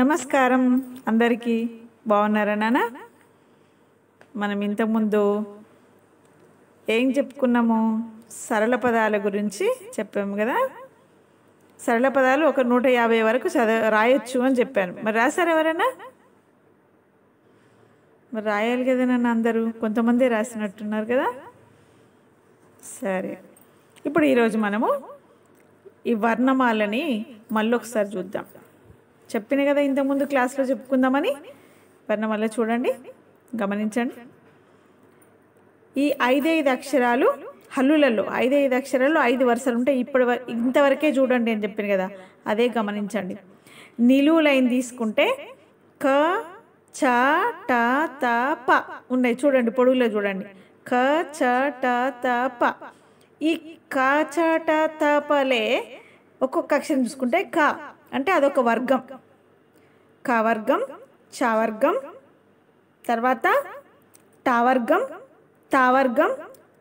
నమస్కారం అందరికీ బాగున్నారా నాన్న మనం ఇంతకుముందు ఏం చెప్పుకున్నాము సరళ పదాల గురించి చెప్పాము కదా సరళ పదాలు ఒక నూట యాభై వరకు చదవ రాయొచ్చు అని చెప్పాను మరి రాశారు ఎవరైనా మరి రాయాలి కదా నన్ను అందరూ కొంతమంది రాసినట్టున్నారు కదా సరే ఇప్పుడు ఈరోజు మనము ఈ వర్ణమాలని మళ్ళీ ఒకసారి చూద్దాం చెప్పిన కదా ఇంతకుముందు క్లాస్లో చెప్పుకుందామని వర్ణమాల చూడండి గమనించండి ఈ ఐదైదు అక్షరాలు హల్లులలో ఐదైదు అక్షరాలు ఐదు వరుసలు ఉంటాయి ఇప్పటి ఇంతవరకే చూడండి అని చెప్పిన కదా అదే గమనించండి నిలువు లైన్ తీసుకుంటే క చ ట త ప ఉన్నాయి చూడండి పొడుగులో చూడండి క చ ట త ప ఈ క చ ట త పలే ఒక్కొక్క అక్షరం చూసుకుంటే క అంటే అదొక వర్గం కవర్గం చావర్గం తర్వాత టావర్గం తావర్గం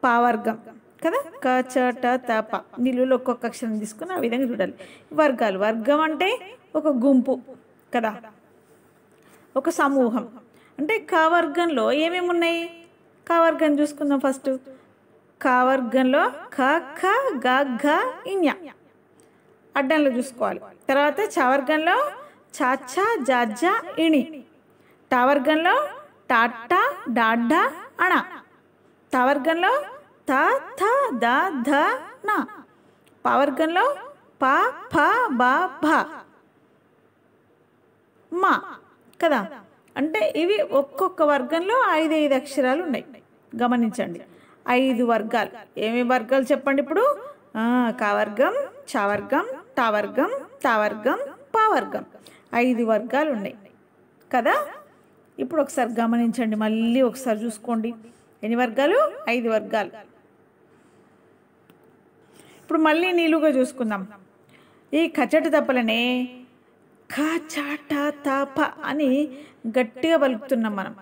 పావర్గం కదా క చ ట తప నిలువులో ఒక్కొక్క అక్షరం తీసుకుని ఆ విధంగా చూడాలి వర్గాలు వర్గం అంటే ఒక గుంపు కదా ఒక సమూహం అంటే కవర్గంలో ఏమేమి ఉన్నాయి కవర్గం చూసుకుందాం ఫస్ట్ కవర్గంలో క ఖ గ ఇన్యా ఇన్య అడ్డంలో చూసుకోవాలి తర్వాత చవర్గంలో చాచా జాజా ఇణి టవర్గంలో టాటా డాడ్డా అణ తవర్గంలో త థ ద ధ నా పవర్గంలో ప ఫ బ భ మా కదా అంటే ఇవి ఒక్కొక్క వర్గంలో ఐదు ఐదు అక్షరాలు ఉన్నాయి గమనించండి ఐదు వర్గాలు ఏమి వర్గాలు చెప్పండి ఇప్పుడు కవర్గం చవర్గం తవర్గం తవర్గం పవర్గం ఐదు వర్గాలు ఉన్నాయి కదా ఇప్పుడు ఒకసారి గమనించండి మళ్ళీ ఒకసారి చూసుకోండి ఎన్ని వర్గాలు ఐదు వర్గాలు ఇప్పుడు మళ్ళీ నీలుగా చూసుకుందాం ఈ కచట తప్పలనే కచట తప అని గట్టిగా పలుకుతున్నాం మనం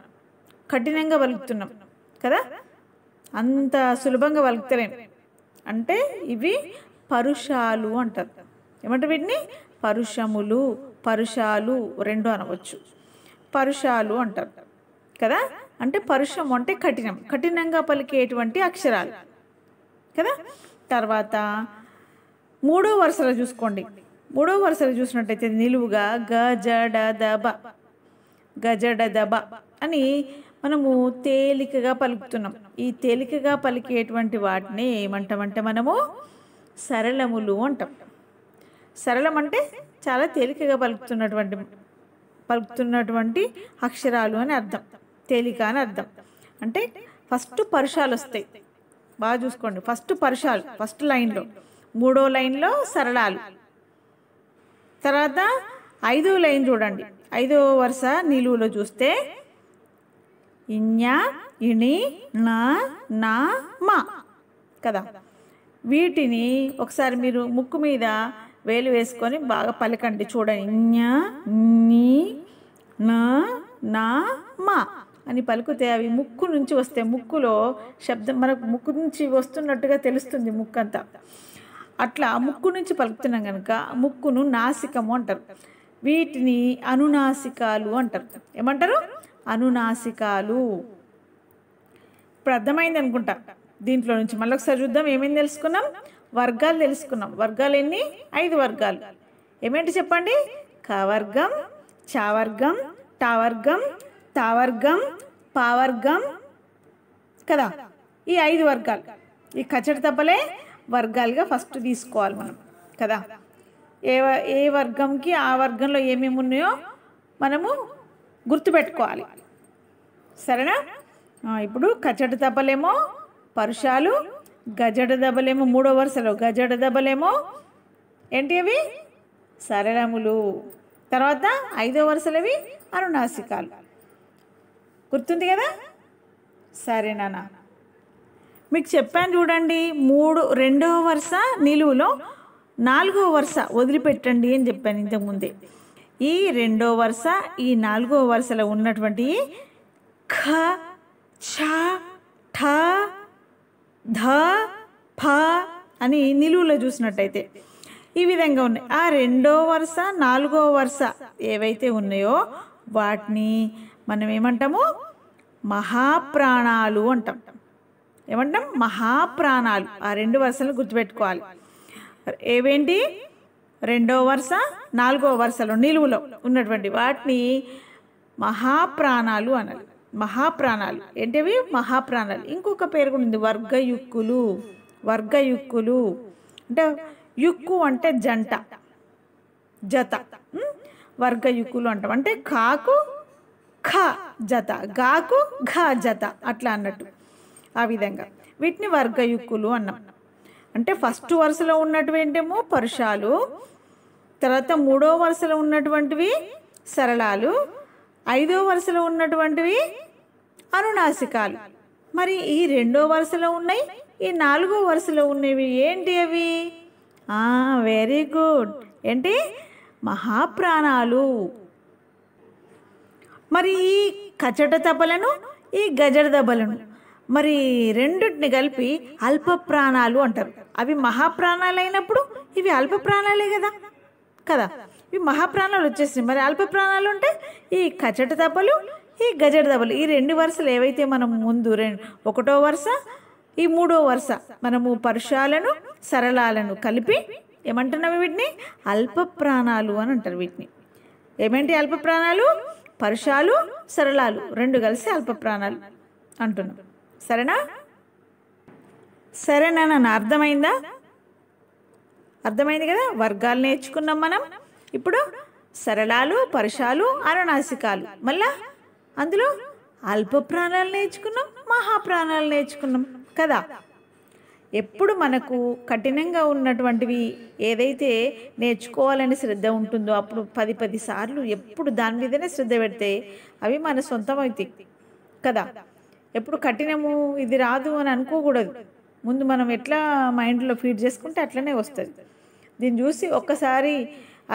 కఠినంగా పలుకుతున్నాం కదా అంత సులభంగా పలుకుతలేం అంటే ఇవి పరుషాలు అంటారు ఏమంటారు వీటిని పరుషములు పరుషాలు రెండు అనవచ్చు పరుషాలు అంటారు కదా అంటే పరుషం అంటే కఠినం కఠినంగా పలికేటువంటి అక్షరాలు కదా తర్వాత మూడో వరుసలో చూసుకోండి మూడో వరుసలో చూసినట్టయితే నిలువుగా గజడ దబ గజడ దబ అని మనము తేలికగా పలుకుతున్నాం ఈ తేలికగా పలికేటువంటి వాటిని ఏమంటామంటే మనము సరళములు అంటాం సరళం అంటే చాలా తేలికగా పలుకుతున్నటువంటి పలుకుతున్నటువంటి అక్షరాలు అని అర్థం తేలిక అని అర్థం అంటే ఫస్ట్ పరుషాలు వస్తాయి బాగా చూసుకోండి ఫస్ట్ పరుషాలు ఫస్ట్ లైన్లో మూడో లైన్లో సరళాలు తర్వాత ఐదో లైన్ చూడండి ఐదో వరుస నిలువులో చూస్తే ఇన్య ఇణి నా నా మా కదా వీటిని ఒకసారి మీరు ముక్కు మీద వేలు వేసుకొని బాగా పలకండి చూడండి నీ నా నా మా అని పలుకుతే అవి ముక్కు నుంచి వస్తాయి ముక్కులో శబ్దం మనకు ముక్కు నుంచి వస్తున్నట్టుగా తెలుస్తుంది ముక్కు అంతా అట్లా ముక్కు నుంచి పలుకుతున్నాం కనుక ముక్కును నాసికము అంటారు వీటిని అనునాసికాలు అంటారు ఏమంటారు అనునాసికాలు ఇప్పుడు అర్థమైంది అనుకుంటా దీంట్లో నుంచి మళ్ళీ ఒకసారి చూద్దాం ఏమేమి తెలుసుకున్నాం వర్గాలు తెలుసుకున్నాం వర్గాలు ఎన్ని ఐదు వర్గాలు ఏమేంటి చెప్పండి కవర్గం చావర్గం టావర్గం తావర్గం పావర్గం కదా ఈ ఐదు వర్గాలు ఈ కచ్చడి తప్పలే వర్గాలుగా ఫస్ట్ తీసుకోవాలి మనం కదా ఏ ఏ వర్గంకి ఆ వర్గంలో ఏమేమి ఉన్నాయో మనము గుర్తుపెట్టుకోవాలి సరేనా ఇప్పుడు కచ్చడి తప్పలేమో పరుషాలు గజడ దెబ్బలేమో మూడో వరుసలో గజడ దెబ్బలేమో ఏంటి అవి సరళములు తర్వాత ఐదో వరుసలవి అరుణాసికాలు గుర్తుంది కదా సరే నాన్న మీకు చెప్పాను చూడండి మూడు రెండవ వరుస నిలువులో నాలుగో వరుస వదిలిపెట్టండి అని చెప్పాను ఇంతకుముందే ఈ రెండో వరుస ఈ నాలుగో వరుసలో ఉన్నటువంటి ఖ ఛ ఠ ధ ఫ అని నిలువులో చూసినట్టయితే ఈ విధంగా ఉన్నాయి ఆ రెండో వరుస నాలుగో వరుస ఏవైతే ఉన్నాయో వాటిని మనం ఏమంటాము మహాప్రాణాలు అంటాం ఏమంటాం మహాప్రాణాలు ఆ రెండు వరుసలు గుర్తుపెట్టుకోవాలి ఏవేంటి రెండో వరుస నాలుగో వరుసలో నిలువులో ఉన్నటువంటి వాటిని మహాప్రాణాలు అనాలి మహాప్రాణాలు ఏంటివి మహాప్రాణాలు ఇంకొక పేరు కూడా ఉంది వర్గయుక్కులు వర్గయుక్కులు అంటే యుక్కు అంటే జంట జత వర్గయుక్కులు అంటాం అంటే కాకు ఖ జత గాకు ఘ జత అట్లా అన్నట్టు ఆ విధంగా వీటిని వర్గయుక్కులు అన్నాం అంటే ఫస్ట్ వరుసలో ఉన్నటువంటి ఏంటేమో పరుషాలు తర్వాత మూడో వరుసలో ఉన్నటువంటివి సరళాలు ఐదో వరుసలో ఉన్నటువంటివి అనునాసికాలు మరి ఈ రెండో వరుసలో ఉన్నాయి ఈ నాలుగో వరుసలో ఉన్నవి ఏంటి అవి వెరీ గుడ్ ఏంటి మహాప్రాణాలు మరి ఈ కచట తబలను ఈ గజడ దెబ్బలను మరి రెండుని కలిపి అల్ప ప్రాణాలు అంటారు అవి మహాప్రాణాలు అయినప్పుడు ఇవి అల్ప ప్రాణాలే కదా కదా ఈ మహాప్రాణాలు వచ్చేసినాయి మరి అల్ప ప్రాణాలు అంటే ఈ కచట దెబ్బలు ఈ గజట దెబ్బలు ఈ రెండు వరుసలు ఏవైతే మనం ముందు రెండు ఒకటో వరుస ఈ మూడో వరుస మనము పరుషాలను సరళాలను కలిపి ఏమంటున్నాము వీటిని అల్ప ప్రాణాలు అని అంటారు వీటిని ఏమేంటి అల్ప ప్రాణాలు పరుషాలు సరళాలు రెండు కలిసి అల్ప ప్రాణాలు అంటున్నాం సరేనా సరేనా నన్ను అర్థమైందా అర్థమైంది కదా వర్గాలు నేర్చుకున్నాం మనం ఇప్పుడు సరళాలు పరుషాలు అరణాసికాలు మళ్ళా అందులో అల్ప ప్రాణాలు నేర్చుకున్నాం మహాప్రాణాలు నేర్చుకున్నాం కదా ఎప్పుడు మనకు కఠినంగా ఉన్నటువంటివి ఏదైతే నేర్చుకోవాలని శ్రద్ధ ఉంటుందో అప్పుడు పది పది సార్లు ఎప్పుడు దాని మీదనే శ్రద్ధ పెడితే అవి మన సొంతం కదా ఎప్పుడు కఠినము ఇది రాదు అని అనుకోకూడదు ముందు మనం ఎట్లా మైండ్లో ఫీడ్ చేసుకుంటే అట్లనే వస్తుంది దీన్ని చూసి ఒక్కసారి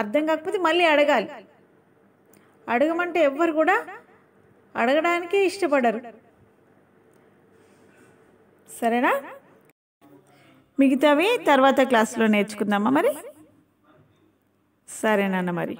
అర్థం కాకపోతే మళ్ళీ అడగాలి అడగమంటే ఎవ్వరు కూడా అడగడానికే ఇష్టపడరు సరేనా మిగతావి తర్వాత క్లాస్లో నేర్చుకుందామా మరి సరేనన్న మరి